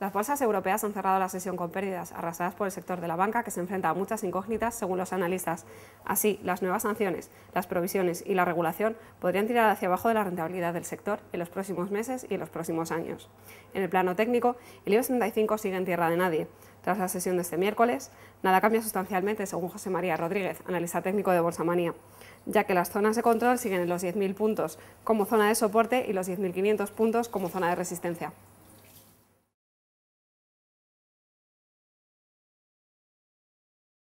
Las bolsas europeas han cerrado la sesión con pérdidas, arrasadas por el sector de la banca, que se enfrenta a muchas incógnitas según los analistas. Así, las nuevas sanciones, las provisiones y la regulación podrían tirar hacia abajo de la rentabilidad del sector en los próximos meses y en los próximos años. En el plano técnico, el IBEX 35 sigue en tierra de nadie. Tras la sesión de este miércoles, nada cambia sustancialmente, según José María Rodríguez, analista técnico de Bolsa Manía, ya que las zonas de control siguen en los 10.000 puntos como zona de soporte y los 10.500 puntos como zona de resistencia.